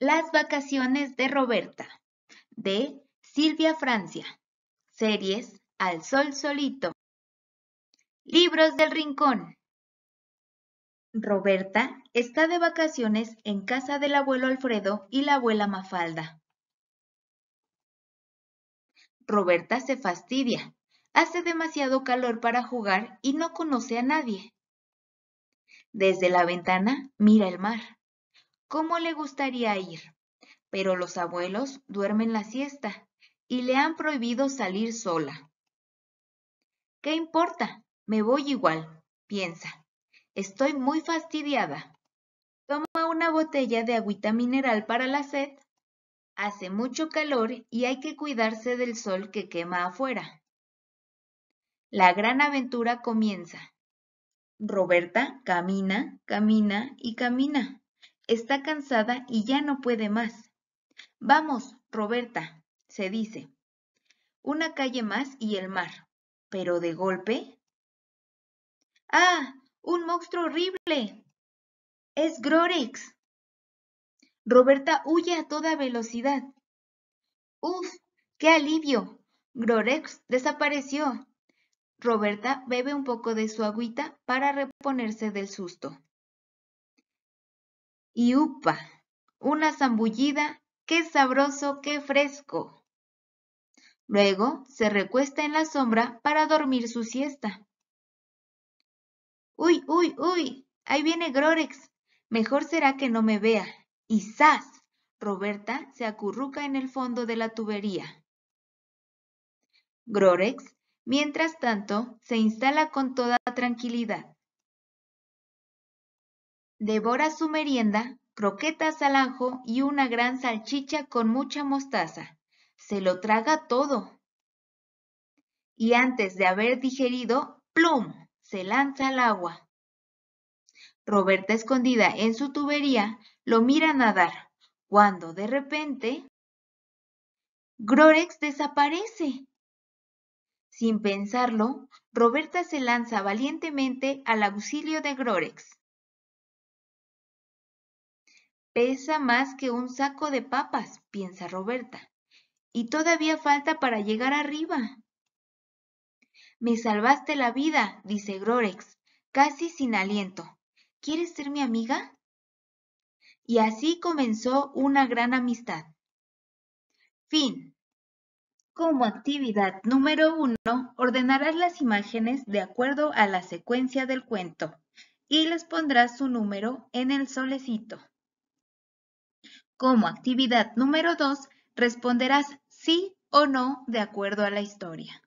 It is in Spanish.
Las vacaciones de Roberta, de Silvia Francia. Series Al Sol Solito. Libros del Rincón. Roberta está de vacaciones en casa del abuelo Alfredo y la abuela Mafalda. Roberta se fastidia. Hace demasiado calor para jugar y no conoce a nadie. Desde la ventana mira el mar cómo le gustaría ir, pero los abuelos duermen la siesta y le han prohibido salir sola. ¿Qué importa? Me voy igual, piensa. Estoy muy fastidiada. Toma una botella de agüita mineral para la sed. Hace mucho calor y hay que cuidarse del sol que quema afuera. La gran aventura comienza. Roberta camina, camina y camina. Está cansada y ya no puede más. Vamos, Roberta, se dice. Una calle más y el mar. Pero de golpe... ¡Ah! ¡Un monstruo horrible! ¡Es Grorex! Roberta huye a toda velocidad. ¡Uf! ¡Qué alivio! Grorex desapareció. Roberta bebe un poco de su agüita para reponerse del susto. Y upa, una zambullida, qué sabroso, qué fresco. Luego se recuesta en la sombra para dormir su siesta. Uy, uy, uy, ahí viene Grorex. Mejor será que no me vea. Y ¡zas! Roberta se acurruca en el fondo de la tubería. Grorex, mientras tanto, se instala con toda tranquilidad. Devora su merienda, croquetas al ajo y una gran salchicha con mucha mostaza. Se lo traga todo. Y antes de haber digerido, ¡plum! se lanza al agua. Roberta escondida en su tubería lo mira nadar, cuando de repente... Grorex desaparece. Sin pensarlo, Roberta se lanza valientemente al auxilio de Grorex. Pesa más que un saco de papas, piensa Roberta. Y todavía falta para llegar arriba. Me salvaste la vida, dice Grorex, casi sin aliento. ¿Quieres ser mi amiga? Y así comenzó una gran amistad. Fin. Como actividad número uno, ordenarás las imágenes de acuerdo a la secuencia del cuento y les pondrás su número en el solecito. Como actividad número 2, responderás sí o no de acuerdo a la historia.